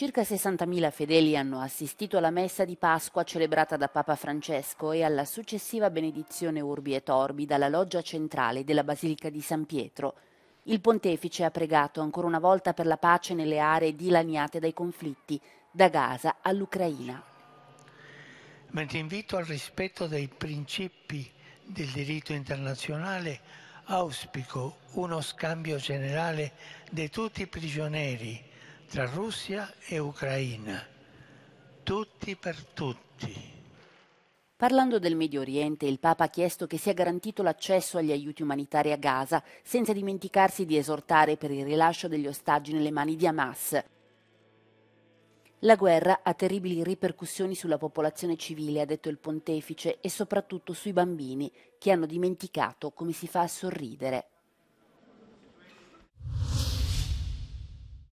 Circa 60.000 fedeli hanno assistito alla messa di Pasqua celebrata da Papa Francesco e alla successiva benedizione Urbi e Torbi dalla loggia centrale della Basilica di San Pietro. Il pontefice ha pregato ancora una volta per la pace nelle aree dilaniate dai conflitti, da Gaza all'Ucraina. Mentre invito al rispetto dei principi del diritto internazionale, auspico uno scambio generale di tutti i prigionieri tra Russia e Ucraina, tutti per tutti. Parlando del Medio Oriente, il Papa ha chiesto che sia garantito l'accesso agli aiuti umanitari a Gaza, senza dimenticarsi di esortare per il rilascio degli ostaggi nelle mani di Hamas. La guerra ha terribili ripercussioni sulla popolazione civile, ha detto il pontefice, e soprattutto sui bambini, che hanno dimenticato come si fa a sorridere.